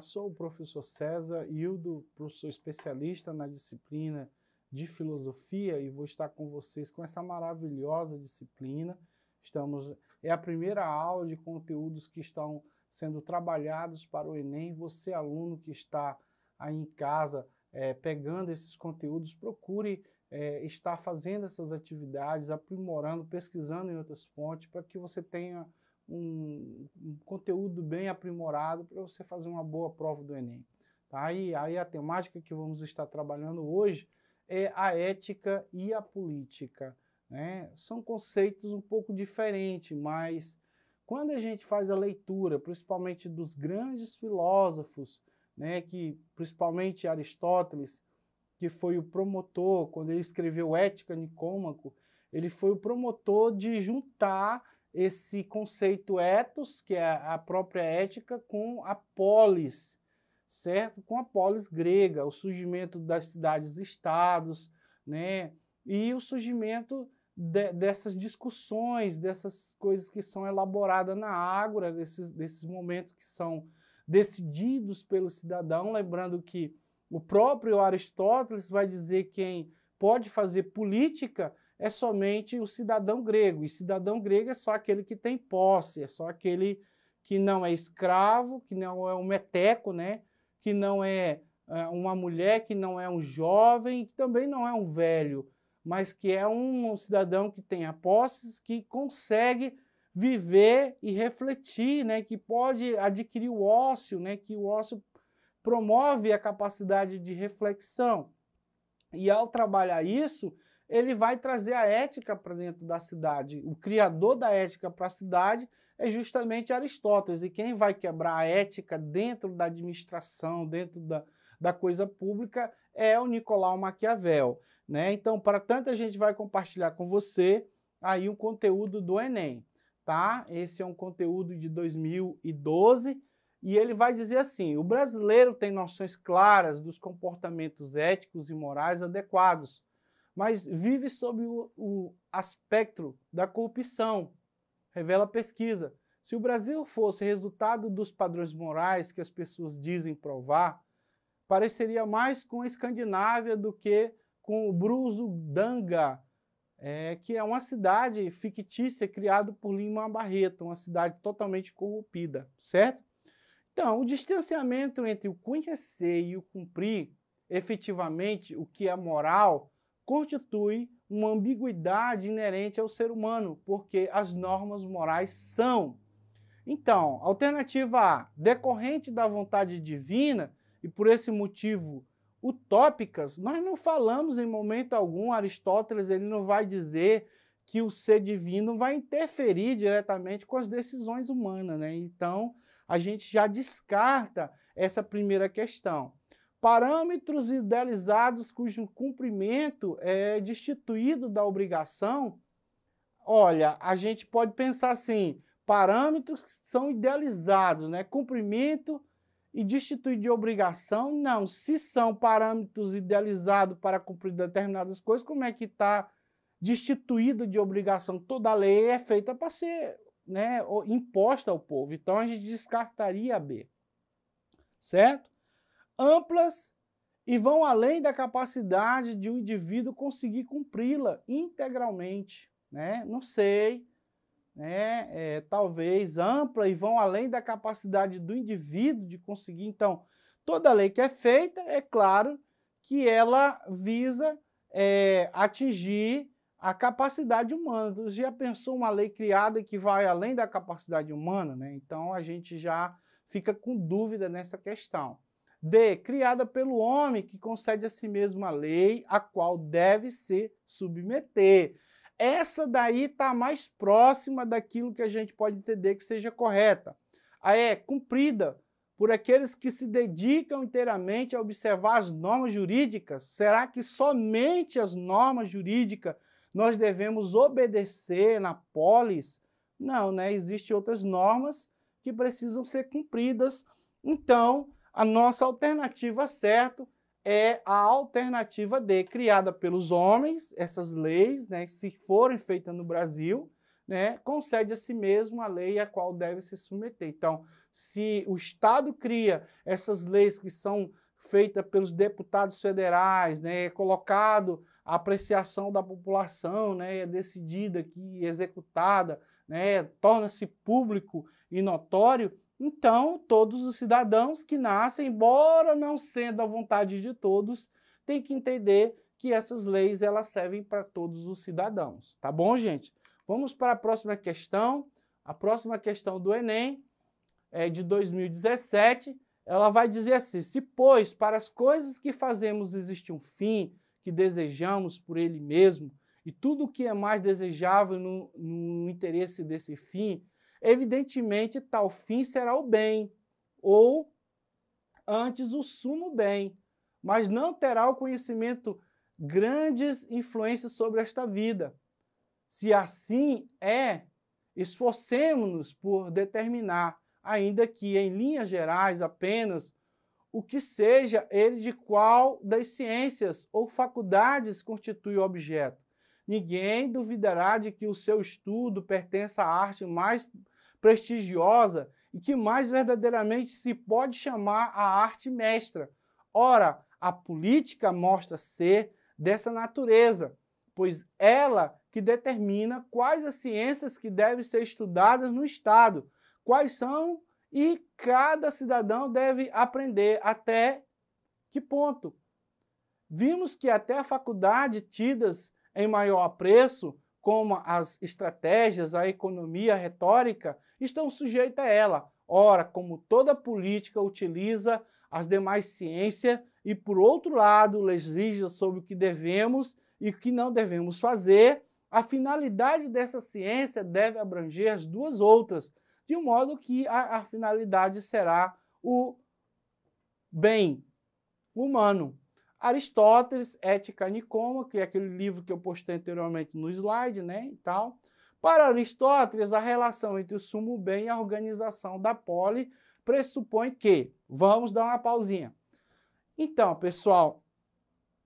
Sou o professor César Hildo, professor especialista na disciplina de filosofia, e vou estar com vocês com essa maravilhosa disciplina. Estamos é a primeira aula de conteúdos que estão sendo trabalhados para o Enem. Você aluno que está aí em casa é, pegando esses conteúdos, procure é, estar fazendo essas atividades, aprimorando, pesquisando em outras fontes para que você tenha um, um conteúdo bem aprimorado para você fazer uma boa prova do Enem. Tá? E aí a temática que vamos estar trabalhando hoje é a ética e a política. Né? São conceitos um pouco diferentes, mas quando a gente faz a leitura, principalmente dos grandes filósofos, né, que principalmente Aristóteles, que foi o promotor, quando ele escreveu Ética Nicômaco, ele foi o promotor de juntar esse conceito ethos, que é a própria ética, com a polis, certo? Com a polis grega, o surgimento das cidades-estados, né? E o surgimento de, dessas discussões, dessas coisas que são elaboradas na ágora, desses, desses momentos que são decididos pelo cidadão, lembrando que o próprio Aristóteles vai dizer quem pode fazer política é somente o cidadão grego, e cidadão grego é só aquele que tem posse, é só aquele que não é escravo, que não é um meteco, né? que não é, é uma mulher, que não é um jovem, que também não é um velho, mas que é um cidadão que tem posse que consegue viver e refletir, né? que pode adquirir o ócio, né? que o ócio promove a capacidade de reflexão. E ao trabalhar isso, ele vai trazer a ética para dentro da cidade. O criador da ética para a cidade é justamente Aristóteles. E quem vai quebrar a ética dentro da administração, dentro da, da coisa pública, é o Nicolau Maquiavel. Né? Então, para tanto, a gente vai compartilhar com você aí um conteúdo do Enem. Tá? Esse é um conteúdo de 2012 e ele vai dizer assim: o brasileiro tem noções claras dos comportamentos éticos e morais adequados mas vive sob o, o aspecto da corrupção, revela a pesquisa. Se o Brasil fosse resultado dos padrões morais que as pessoas dizem provar, pareceria mais com a Escandinávia do que com o Brusudanga, é, que é uma cidade fictícia criada por Lima Barreto, uma cidade totalmente corrompida, certo? Então, o distanciamento entre o conhecer e o cumprir efetivamente o que é moral constitui uma ambiguidade inerente ao ser humano, porque as normas morais são. Então, alternativa A, decorrente da vontade divina e por esse motivo utópicas, nós não falamos em momento algum, Aristóteles ele não vai dizer que o ser divino vai interferir diretamente com as decisões humanas, né? Então, a gente já descarta essa primeira questão parâmetros idealizados cujo cumprimento é destituído da obrigação, olha, a gente pode pensar assim, parâmetros que são idealizados, né? Cumprimento e destituir de obrigação, não. Se são parâmetros idealizados para cumprir determinadas coisas, como é que está destituído de obrigação? Toda lei é feita para ser né, imposta ao povo. Então a gente descartaria a B. Certo? amplas e vão além da capacidade de um indivíduo conseguir cumpri-la integralmente. Né? Não sei, né? É, talvez ampla e vão além da capacidade do indivíduo de conseguir. Então, toda lei que é feita, é claro que ela visa é, atingir a capacidade humana. Você já pensou uma lei criada que vai além da capacidade humana? Né? Então, a gente já fica com dúvida nessa questão. D. Criada pelo homem, que concede a si mesmo a lei, a qual deve se submeter. Essa daí está mais próxima daquilo que a gente pode entender que seja correta. A E. Cumprida por aqueles que se dedicam inteiramente a observar as normas jurídicas. Será que somente as normas jurídicas nós devemos obedecer na polis? Não, né? Existem outras normas que precisam ser cumpridas. Então, a nossa alternativa certo, é a alternativa D, criada pelos homens, essas leis, né, se forem feitas no Brasil, né, concede a si mesmo a lei a qual deve se submeter. Então, se o Estado cria essas leis que são feitas pelos deputados federais, né, é colocado a apreciação da população, né, é decidida que executada, né, torna-se público e notório, então, todos os cidadãos que nascem, embora não sendo a vontade de todos, têm que entender que essas leis elas servem para todos os cidadãos, tá bom, gente? Vamos para a próxima questão. A próxima questão do Enem é de 2017. Ela vai dizer assim: se pois para as coisas que fazemos existe um fim que desejamos por ele mesmo e tudo o que é mais desejável no, no interesse desse fim Evidentemente, tal fim será o bem, ou antes o sumo bem, mas não terá o conhecimento grandes influências sobre esta vida. Se assim é, esforcemos-nos por determinar, ainda que em linhas gerais apenas, o que seja ele de qual das ciências ou faculdades constitui o objeto. Ninguém duvidará de que o seu estudo pertence à arte mais prestigiosa e que mais verdadeiramente se pode chamar a arte mestra. Ora, a política mostra ser dessa natureza, pois ela que determina quais as ciências que devem ser estudadas no Estado, quais são e cada cidadão deve aprender até que ponto. Vimos que até a faculdade tidas em maior apreço, como as estratégias, a economia, a retórica, estão sujeitas a ela. Ora, como toda política utiliza as demais ciências e, por outro lado, legisla sobre o que devemos e o que não devemos fazer, a finalidade dessa ciência deve abranger as duas outras, de modo que a, a finalidade será o bem humano. Aristóteles, Ética Nicoma, que é aquele livro que eu postei anteriormente no slide, né, e tal. Para Aristóteles, a relação entre o sumo bem e a organização da poli pressupõe que, vamos dar uma pausinha. Então, pessoal,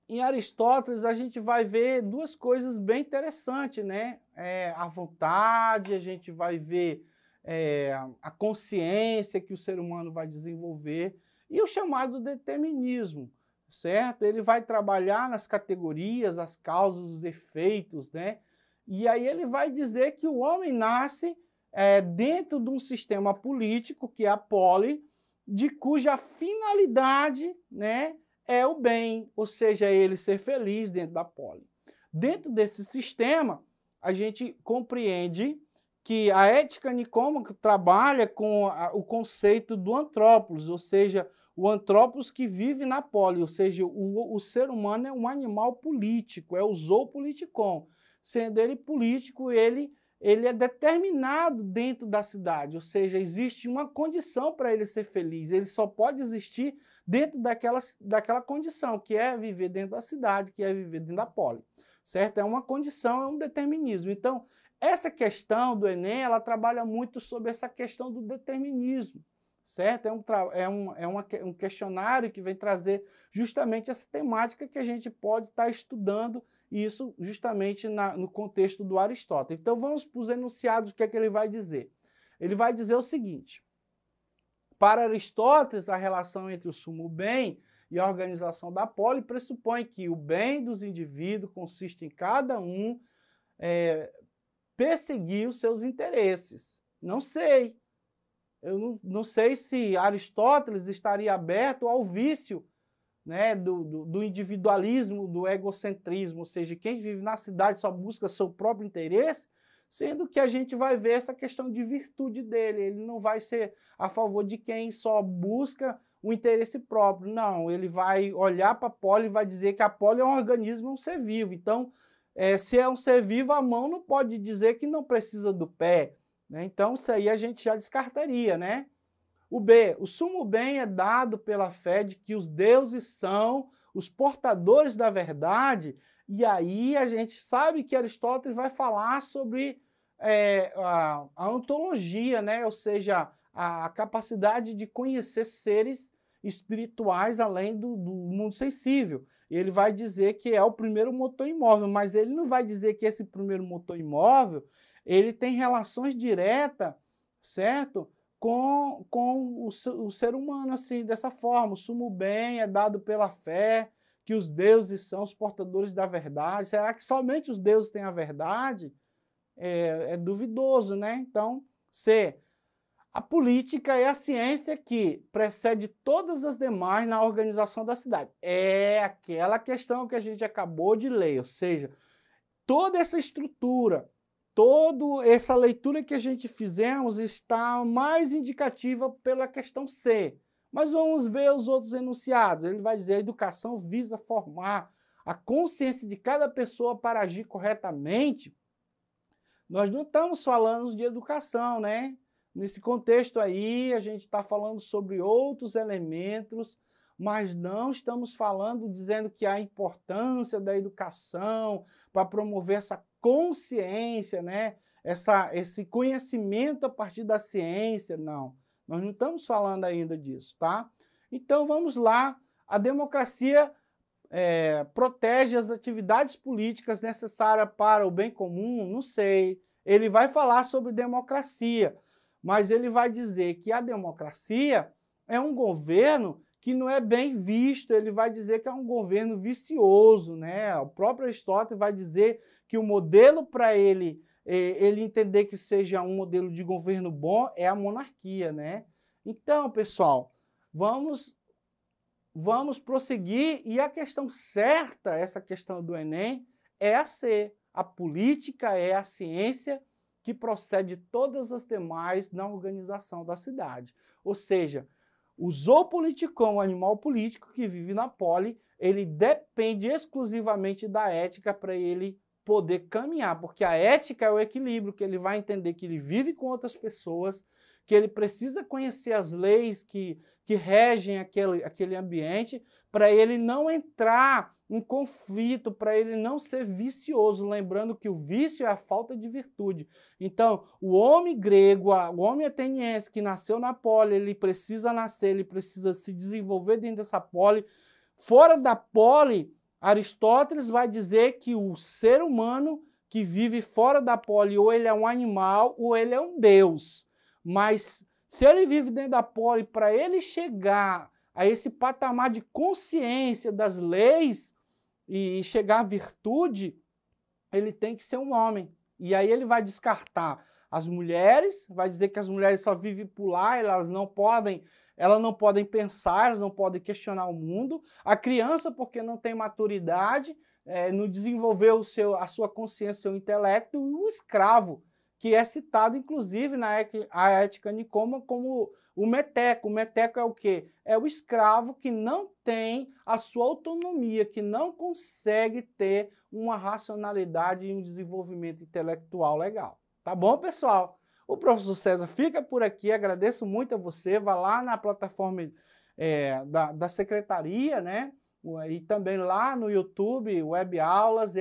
em Aristóteles a gente vai ver duas coisas bem interessantes, né? É, a vontade, a gente vai ver é, a consciência que o ser humano vai desenvolver e o chamado determinismo certo? Ele vai trabalhar nas categorias, as causas, os efeitos, né? E aí ele vai dizer que o homem nasce é, dentro de um sistema político, que é a poli, de cuja finalidade né, é o bem, ou seja, é ele ser feliz dentro da poli. Dentro desse sistema, a gente compreende que a ética nicômica trabalha com a, o conceito do antrópolis, ou seja, o antropos que vive na poli, ou seja, o, o ser humano é um animal político, é o zoopoliticon. Sendo ele político, ele, ele é determinado dentro da cidade, ou seja, existe uma condição para ele ser feliz, ele só pode existir dentro daquela, daquela condição, que é viver dentro da cidade, que é viver dentro da poli. Certo? É uma condição, é um determinismo. Então, essa questão do Enem, ela trabalha muito sobre essa questão do determinismo certo? É, um, é, um, é uma, um questionário que vem trazer justamente essa temática que a gente pode estar tá estudando, e isso justamente na, no contexto do Aristóteles. Então vamos para os enunciados, o que é que ele vai dizer? Ele vai dizer o seguinte: para Aristóteles, a relação entre o sumo bem e a organização da poli pressupõe que o bem dos indivíduos consiste em cada um é, perseguir os seus interesses. Não sei, eu não, não sei se Aristóteles estaria aberto ao vício né, do, do, do, individualismo, do egocentrismo, ou seja, quem vive na cidade só busca seu próprio interesse, sendo que a gente vai ver essa questão de virtude dele. Ele não vai ser a favor de quem só busca o interesse próprio. Não, ele vai olhar para a poli e vai dizer que a poli é um organismo, é um ser vivo. Então, é, se é um ser vivo, a mão não pode dizer que não precisa do pé. Né? Então, isso aí a gente já descartaria, né? O B, o sumo bem é dado pela fé de que os deuses são os portadores da verdade, e aí a gente sabe que Aristóteles vai falar sobre é, a, a, ontologia, né? ou seja, a, a, capacidade de conhecer seres espirituais além do, do mundo sensível. Ele vai dizer que é o primeiro motor imóvel, mas ele não vai dizer que esse primeiro motor imóvel ele tem relações diretas, certo? Com, com o, o ser humano, assim, dessa forma. O sumo bem é dado pela fé, que os deuses são os portadores da verdade. Será que somente os deuses têm a verdade? É, é duvidoso, né? Então, C. A política é a ciência que precede todas as demais na organização da cidade. É aquela questão que a gente acabou de ler, ou seja, toda essa estrutura toda essa leitura que a gente fizemos está mais indicativa pela questão C. Mas vamos ver os outros enunciados. Ele vai dizer: a educação visa formar a consciência de cada pessoa para agir corretamente. Nós não estamos falando de educação, né? Nesse contexto aí, a gente está falando sobre outros elementos, mas não estamos falando dizendo que a importância da educação para promover essa consciência, né? Essa, esse conhecimento a partir da ciência, não. Nós não estamos falando ainda disso, tá? Então vamos lá. A democracia é, protege as atividades políticas necessárias para o bem comum? Não sei. Ele vai falar sobre democracia, mas ele vai dizer que a democracia é um governo que não é bem visto, ele vai dizer que é um governo vicioso, né? O próprio Aristóteles vai dizer que o modelo para ele é, ele entender que seja um modelo de governo bom é a monarquia, né? Então, pessoal, vamos vamos prosseguir e a questão certa, essa questão do ENEM é a C. A política é a ciência que procede todas as demais na organização da cidade. Ou seja, Usou politicão, animal político que vive na poli, ele depende exclusivamente da ética para ele poder caminhar, porque a ética é o equilíbrio que ele vai entender que ele vive com outras pessoas que ele precisa conhecer as leis que, que regem aquele, aquele ambiente para ele não entrar em conflito, para ele não ser vicioso, lembrando que o vício é a falta de virtude. Então, o homem grego, o homem ateniense que nasceu na pole, ele precisa nascer, ele precisa se desenvolver dentro dessa pole. Fora da pole, Aristóteles vai dizer que o ser humano que vive fora da pole, ou ele é um animal, ou ele é um deus. Mas se ele vive dentro da pole, para ele chegar a esse patamar de consciência das leis e chegar à virtude, ele tem que ser um homem. E aí ele vai descartar as mulheres, vai dizer que as mulheres só vivem pular, elas não podem, elas não podem pensar, elas não podem questionar o mundo. A criança, porque não tem maturidade, é, não desenvolveu o seu, a sua consciência, o seu intelecto, e o escravo, que é citado inclusive na ética Nicoma como o meteco. O meteco é o quê? É o escravo que não tem a sua autonomia, que não consegue ter uma racionalidade e um desenvolvimento intelectual legal. Tá bom, pessoal? O professor César fica por aqui, agradeço muito a você. Vá lá na plataforma é, da, da secretaria, né? E também lá no YouTube, webaulas,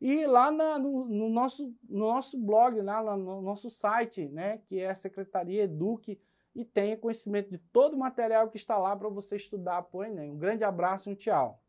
e lá na, no, no, nosso, no nosso blog, lá no nosso site, né, que é a Secretaria Eduque, e tenha conhecimento de todo o material que está lá para você estudar para né? Um grande abraço e um tchau.